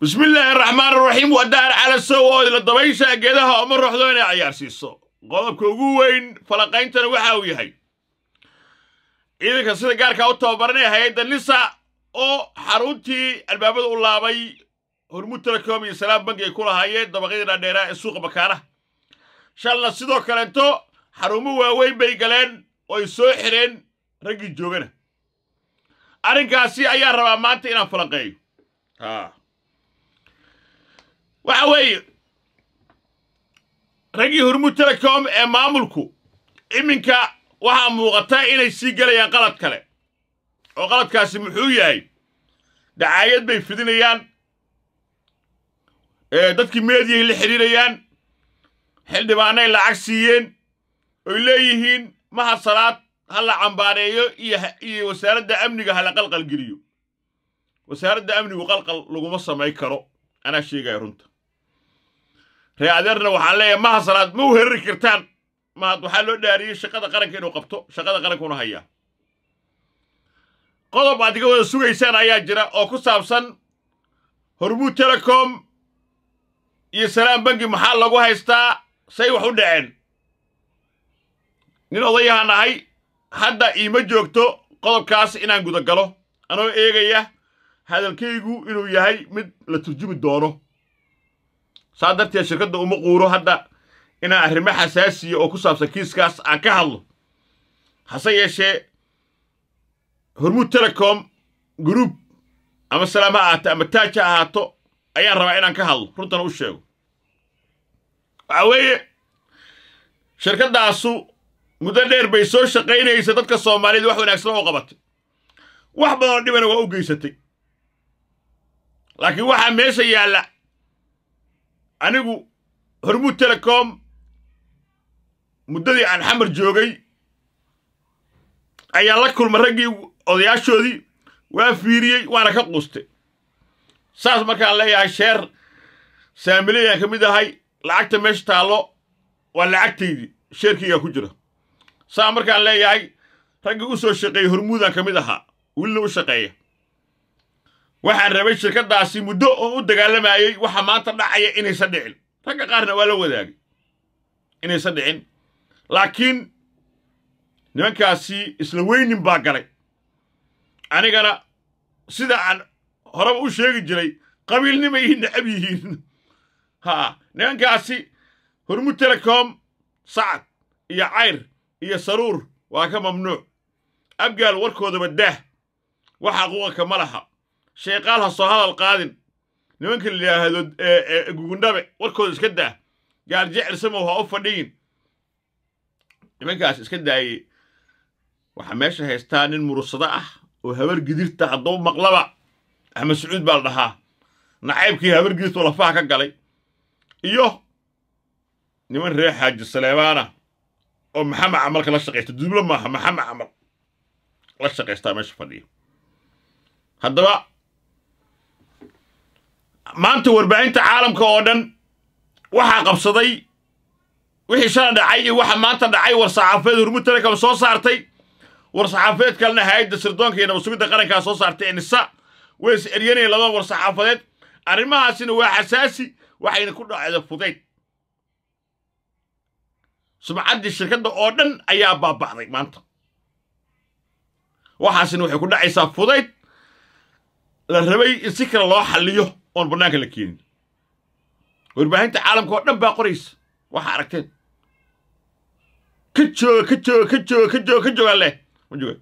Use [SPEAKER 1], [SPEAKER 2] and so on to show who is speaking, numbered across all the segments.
[SPEAKER 1] bismi illaahi raxmaan raxiim wadaar calasow oo idla dabayshaa geedaha oma roxdo inay cayaarsiiso qodobka ugu weyn falaqayntana waxa uu yahay ciidanka sida gaarkaa u tababaranaya hay-adda nisa oo xaruntii albaabada u laabay hormuud telekom iyo salaam bangi ay ku lahaayeen dabaqyadii dhaadheeraa ee suuqa bakaanaha shalna sidoo kaleeto xarumo waaweyn bay galeen oo ay soo xireen raggii joogana arrinkaasi ayaan rabaa maanta inaan falanqeeyo waxa weeye raggii hormuud telecom ee maamulku iminka waxaa muuqataa inay sii gelayaan qalad kale oo qaladkaasi muxuu yahay dacaayad bay fidinayaan dadkii meediyahay la xidhiirayaan xildhibaanay lacag siiyeen oy leeyihiin maha salaad ha la cambaareeyo iyo wasaaradda amniga ha la qalqalgeliyo wasaaradda amnigu qalqal laguma samayn karo anaa sheegaya runta ree adeerna waxaan leeyahay maha salaad ma u herari kartaan mahad waxaa loo dhaariyey shaqada qaranka inuu qabto shaqada qarankuuna hayaa qodob aad iga wada sugaysaan ayaa jira oo ku saabsan hormuud telecom iyo salaam bangi maxaa lagu haystaa say wax u dhaceen nin odayahan ahay hadda iima joogto qodobkaas inaan gudagalo galo anoo eegaya hadalkaygu inuu yahay mid la turjumi doono saa darteed shirkadda uma quuro hadda inaan arrimo xasaasiya oo ku saabsan kiiskaas aan ka hadlo hase yeeshee hormuud telecom gruub ama salaam ha ahaato ama taaj ha ahaato ayaan rabaa inaan ka hadlo runtana u sheego waxaa weeye shirkaddaasu muddo dheer bay soo shaqaynaysa dadka soomaaliyed wax wanaagsan oo qabatay wax badanoo dhibana waa u geysatay laakiin waxaa meesha yaalla anigu hormuud telecom muddadii aan xamar joogay ayaa la kulma raggii odayaashoodii waa fiiriyey waana ka quustay saas markaan leeyahay sheer saamileyaan ka mid ahay lacagta meesha taallo waa lacagtaydii sheerkaygaa ku jira saa markaan leeyahay raggii u soo shaqeeyey hormuudaan ka mid ahaa wilina u shaqeeya waxaan rabay shirkaddaasi muddo oo u dagaalamayey waxa maanta dhacaya inaysan dhicin ragga qaarna waa la wadaagay inaysan dhicin laakiin nimankaasi isla weynin baa galay anigana sida aan horeba u sheegi jiray qabiilnimay i nacab yihiin ha nimankaasi hormud telecom sacad iyo cayr iyo saruur waa ka mamnuuc abgaal warkoodaba daah wax xaquuqa kama laha sheeqaal ha soo hadal qaadin nimanka la yidhaahdo eh, eh, gugundhabe warkooda iska daa gaarjecirsamow ha u fadhiyin nimankaas iska daayey waxaa meesha haystaa nin murusado ah oo habar gidirta hadduu maqlaba axmed sacuud baa la dhahaa nacaybkii habar gidirtoo lafaha ka galay iyo niman reer xaaji saleemaana oo maxamed camalka la shaqaysta dublo maaha maxamed camal la shaqaystaa meesha fadhiya haddaba maanta warbaahinta caalamka oo dhan waxaa qabsaday wixii shala dhacay iyo waxa maanta dhacay war saxaafeed hormud telecom soo saartay war saxaafeed kalena hay-adda sirdoonka iyo nabadsugidda qarankaa soo saartay enisa way is eryanaya labada war saxaafadeed arrimahaasina waa xasaasi waxayna ku dhacda fudayd sumcaddii shirkadda oo dhan ayaa baaba'day maanta waxaasina waxay ku dhacaysaa fudayd la rabay in si kale loo xalliyo oon bannaanka la keenin warbaahinta caalamka oo dhan baa qoraysa waxaa aragteen ka jooga ka jooga ka jooga ka jooga ka jooga leh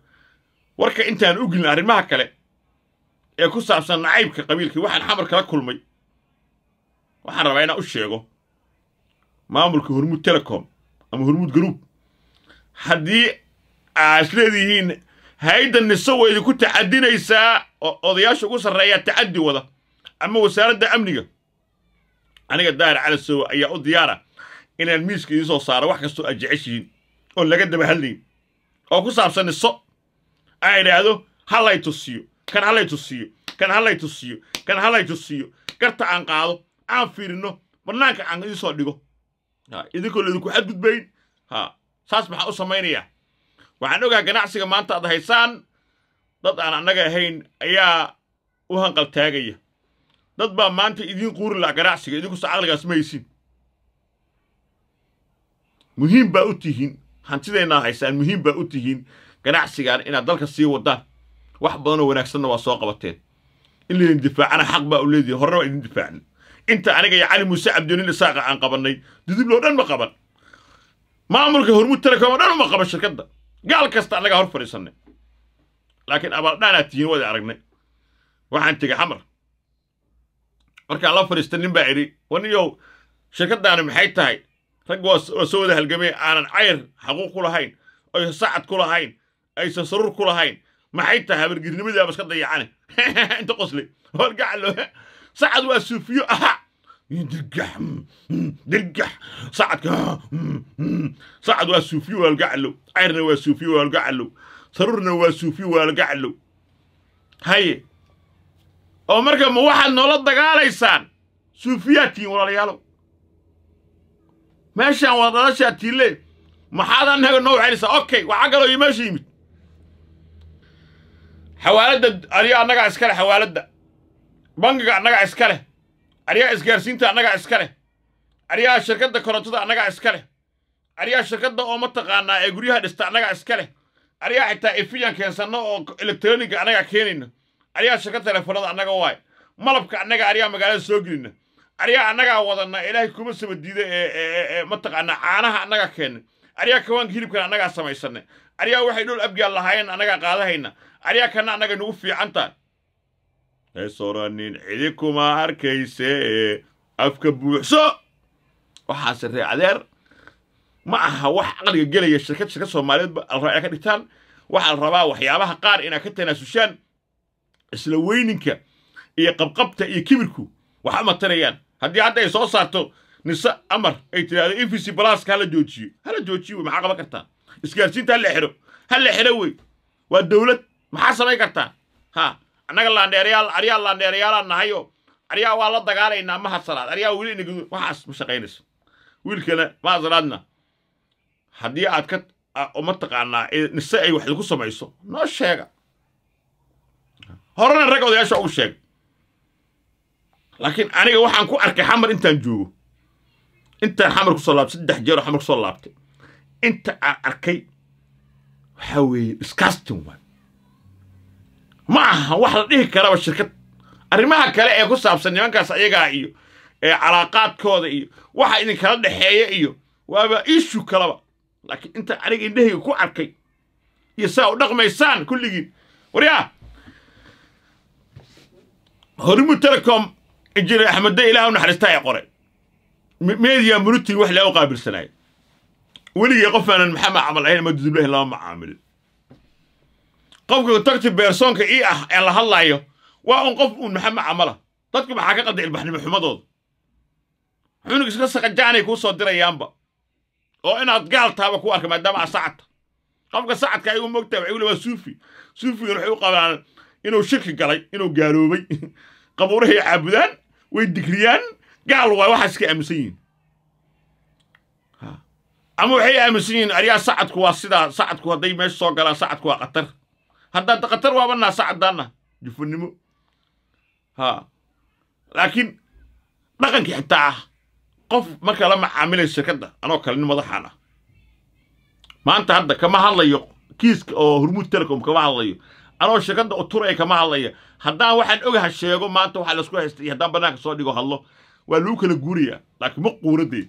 [SPEAKER 1] warka intaan u gelin arrimaha kale ee ku saabsan nacaybka qabiilkii waxaan xamar kala kulmay waxaan rabaa inaan u sheego maamulka hormuud telecom ama hormuud garuub haddii aas leedihiin hay-adda niso way ku tacadinaysaa oo odayaasha ugu sarreeyaa tacaddi wada ama wasaaradda amniga aniga daahir cali sowa ayaa u diyaara inaan miiska idinsoo saaro wax kastoo aad jeceshihiin oon laga daba hadlayn oo ku saabsan iso aa idhaahdo hallay tusiyo kan halay tusiyo kan hallay tusiyo kan hallay tusiyo garta aan qaado aan fiirino bannaanka aan idinsoo dhigo idinkoo laydinku xadgudbayn ha saas maxaa u samaynayaa waxaan ogaha ganacsiga maanta aad haysaan dad aan annaga ahayn ayaa u hanqal taagaya dad baa maanta idiin quuri laha ganacsiga idinkusa caqligaas ma haysin muhiim baa u tihiin hantidaynaad haysaan muhiim baa u tihiin ganacsigan inaad dalka sii wadaan wax badanoo wanaagsanna waa soo qabateen in laydin difaacana xaq baa u leedihi horena waa idin difaacna inta aniga iyo cali muuse cabdionin isaaqa aan qabannay dudubloo dhan ma qaban maamulka hormuud telekom oo dhan uma qaban shirkadda gaal kasta annagaa hor fadhiisannay laakiin abaaldhaanaad tihiin waad aragnay waxaan tegey xamar markaa la fadhiista nin baa idhi waniyow shirkaddaani maxay tahay rag waa soo wada halgamee aanan cayr xaquuq ku lahayn aysan sacad ku lahayn aysan saruur ku lahayn maxay tahay habargirnimadaaba iska dayacane inta qosle horgacalo sacad waa suufiyo aha dirgax mm, mm, dirgax sacadka ah, mm, sacad waa suufiyo waalgacalo cayrna waa suufiyo waalgacalo saruurna waa suufiyo waalgacalo haye oo marka ma waxaad noola dagaalaysaan suufiyaad tihiin walaalayaalow meeshaan waa dalashaa tiille maxaad annaga noo celisaa okay waxaa kaloo iyo meesha yimid xawaaladda aliya annagaa iska leh xawaaladda bangiga annagaa iska leh aryaa isgaarsiinta annagaa iska leh ariyaha shirkadda korontada annagaa iska leh ariyaha shirkadda oo ma taqaanaa ee guryaha dhista annagaa iska leh ariyaha xitaa efiyan keensanno oo elektroniga annagaa keenayno aryaa shaka telefoonada annaga waay malabka annaga aryaa magaalada soo gelina aryaa annagaa wadanna ilaahay kuma saba diida mataqaanaa caanaha annaga keenay aryaa kawaanka hilibkan annagaa samaysanna aryaa waxay dhul abgaal lahaayeen annagaa qaadahayna aryaa kana annaga nagu fiicantahay hay soranin cidi kuma arkayse afka buuxso waxaase ree adeer ma aha wax caqliga gelaya shirkad shirkad soomaaliyeed alraaca ka dhigtaan waxaa la rabaa waxyaabaha qaar inaad ka tanaasushaan isla weyninka iyo qabqabta iyo kibirku wax matanayaan haddii hadda ay soo saarto nise amar ay tidhahdo efc balaska hala joojiyo hala joojiyo wey maxaa qaban kartaa isgaarsiinta hala xidho hala xidho wey waa dowlad maxaa samayn kartaa ha annaga laandheerayaal aryaa laandheerayaalaan nahayo aryaa waa la dagaalaynaa ma hasalaad aryaa weli inagu waxaas ma shaqaynayso wiilkana ma haddii aad ka ah, ma taqaanaa nise ay wax lagu samayso noo sheega horena rag odayaasha u sheeg laakiin aniga waxaan ku arkay xamar intaan joogo intaan xamar kusoo laabtay saddex jeero xamar kusoo laabtay inta aan arkay waxaa weeye discastin waay ma aha wax la dhihi karaba shirkad arrimaha kale ee ku saabsan nimankaas ayagaa iyo ee calaaqaadkooda iyo waxa idinkala dhexeeya iyo waaba ishu kalaba laakiin intaan aniga indhahayga ku arkay iyo saa u dhaqmaysaan kulligiin waryaa horimu telecom jira axmedde ilaah u naxariista ay qore media muruti wax lea u qaabilsanaay weligii qof aanan maxamed camal ahayn ama dudullahin lama macaamilin qofka tagti beersoonka ii ah ee la hadlaayo waa un qof uun maxamed camala ah. dadku maxaa ka qalda ilbaxnimo xumadooda xunug iska saqajaanay kuu soo dirayaanba oo inaad gaal taaba ku arka maadaama aad ah sacadta qofka sacadka ay u mogtahay waxay u waa suufi suufigan waxay u qabaan inuu shirki galay inuu gaaloobay qabuurahay caabudaan way digriyaan gaal waay waxaa iska aaminsan yihin ama waxay aaminsan yihiin aryaa sacadku waa sidaa sacadku hadday meesha soo galaan sacadku waa qatar haddaad qatar waabanaa sacaddaanna jufanimo ha laakiin dhaqankii xitaa ah qof markaa la macaamilayo shirkadda anoo kale nin madaxaan ah maanta hadda kama hadlayo kiiska oo hormuud telecom kama hadlayo anoo ganda oo turay kama hadlaya haddaan waxaan ogaha sheego maanta waxaa laisku haysta iyo haddaan bannaanka soo dhigo hadlo waa lagu kala guurayaa laakiin ma quuradee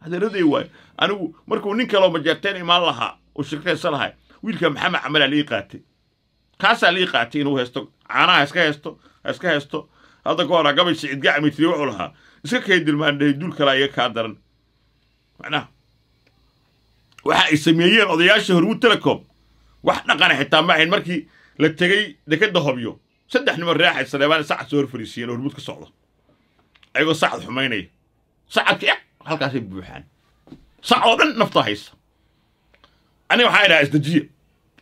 [SPEAKER 1] hadaradee waayo anigu markuu nin kaleo majeerteen imaan lahaa oo shirkaysa lahay wiilka maxamed camalaa lii qaatay kaasaa lii qaatay inuu haysto caanaha iska haysto iska haysto hadda ka hora gabay sicidga camitiriye wuxuu lahaa iska kay dhahay duul kalaa iga kaa daran macnaha waxa ay sameeyeen odayaasha hormuud telecom wax dhaqana xitaa ma ahayn markii la tegey dekeda hobyo saddex nimo raaxay sareebaan sacad soo hor fariisiyeen oo hormuud ka socdo ayagoo sacad xumaynaya sacadka eq halkaasay buuxaan sac oo dhan nafta haysa aniga waxaa idhaha isdajiye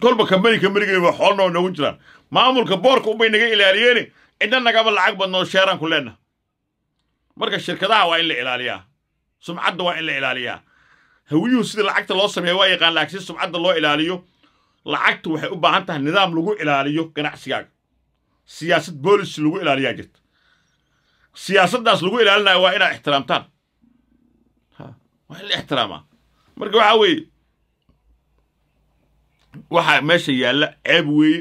[SPEAKER 1] kolba kamani kamaniga waa xoolnoo noogu jiraan maamulka boorka unbay naga ilaaliyeeni cidna nagaba lacag badnoo sheeraan ku leenna marka shirkadaha waa in la ilaaliyaa sumcadda waa in la ilaaliyaa hawiyuhu sidii lacagta loo sameeya waa yaqaan laakiin si sumcadda loo ilaaliyo lacagta waxay u baahan tahay nidaam lagu ilaaliyo ganacsigaaga siyaasad boolis lagu ilaaliyaa jirta siyaasaddaas lagu ilaalinaya waa inaad ixtiraamtaan waa in la ixtiraamaa marka waxaa weeye waxaa meesha yaalla ceeb weeye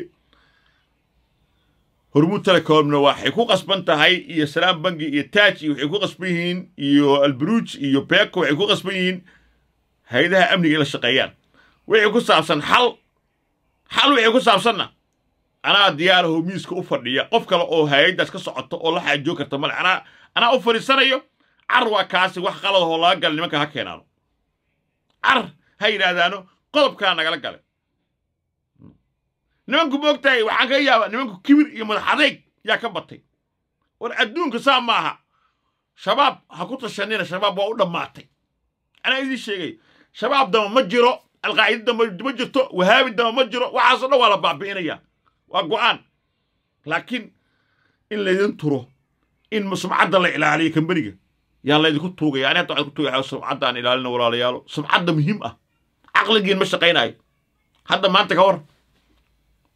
[SPEAKER 1] hormuud telecomna waxay ku qasban tahay iyo salaam bangi iyo taaj iyo waxay ku qasban yihiin iyo alburuuj iyo beeko waxay ku qasban yihiin hay-adaha amniga inla shaqeeyaan wixii ku saabsan xal xal wixii ku saabsanna anaa diyaaraho miiska u fadhiya qof kale oo hay-addaas ka socoto oo la xaajoo karta male anaa anaa u fadhiisanayo car waa kaasi wax qaladahoo laga gala nimanka ha keenaano car ha yidhaahdaano qodobkaa nagala gale nimanku moogtahay waxaan kaga yaabaa nimanku kibir iyo madax adayg yaa ka batay war adduunka saa maaha shabaab ha ku tashanina shabaab waa u dhammaatay anaa idii sheegay shabaab dama ma jiro alqaacidada ma jirto wahaabidama ma jiro waxaasoo dhan waa la baabi'inaya waa go'aan laakiin in laydin turo in sumcadda la ilaaliyo kambaniga yaa laydinku tuugaya ani hadda waxaan ku tuugaya sumcadda aan ilaalina walaalayaalo sumcadda muhiim ah caqligiin ma shaqaynayo hadda maanta ka war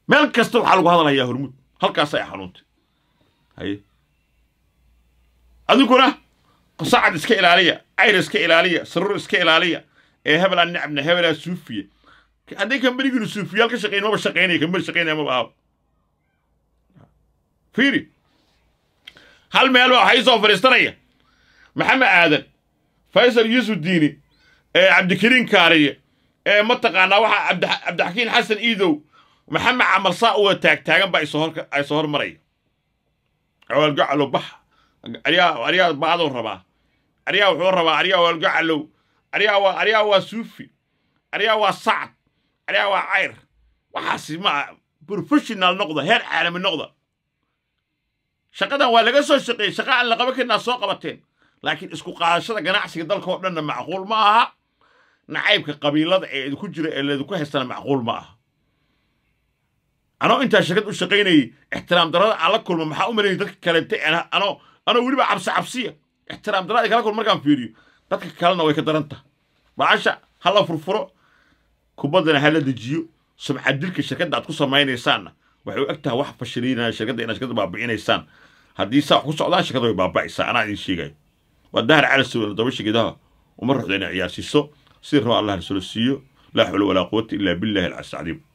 [SPEAKER 1] meel kasta waxaa lagu hadalayaa hormuud halkaasay xanuuntay haye adiguna qosacad iska ilaaliya cayr iska ilaaliya saruur iska ilaaliya ee hebel hebelaa nacabna hebelaa suufiya hadday kamberigiinu suufiyaal ka shaqeyn maba shaqeynaya kambari shaqeynaya maba aabo fiiri hal meel baa waxaa isoo fadhiistanaya maxamed aadan faysal yuusuf diini cabdikariin kaariye ee mataqaanaa waxaa cabdixakiin xasan iidow maxamed camal saa uwa taagtaagan baa isoo hormaraya awaalgocalow bax aryaa baadow rabaa aryaa wuxuu rabaa aryaa awaalgocalow aryaha waa suufi aryaha waa sacad aryaha waa cayr waxaasi maa professional noqda heer caalami noqda shaqadan waa laga soo shaqeeyey shaqa aan laqaba karinaa soo qabateen laakiin isku qaadashada ganacsiga dalka oo dhanna macquul ma aha nacaybka qabiilada ee idinku jira ee laydinku haystana macquul ma aha anoo intaa shirkad u shaqaynayey ixtiraam darada aan la kulmo maxaa u malayay dadka kaleete anoo anoo weliba cabsi cabsiya ixtiraam darada kala kulma markaan fiiriyo dadka kalena way ka daran tahay bacasha ha la furfuro kubaddana ha la dejiyo subxadilka shirkadda aad ku samaynaysaanna waxay u eg tahay wax fashiliinaya shirkadda inaad shirkadda baabicinaysaan haddii saa wax ku socdaan shirkadda way baabacaysaa anaa idin sheegayo waa dahar calasowla dabasha geedaha uma ruxda inay ciyaarsiiso sidii raba allah rasuula siiyo laa xawla walaa quwata ilaa billahi alcasi cadiim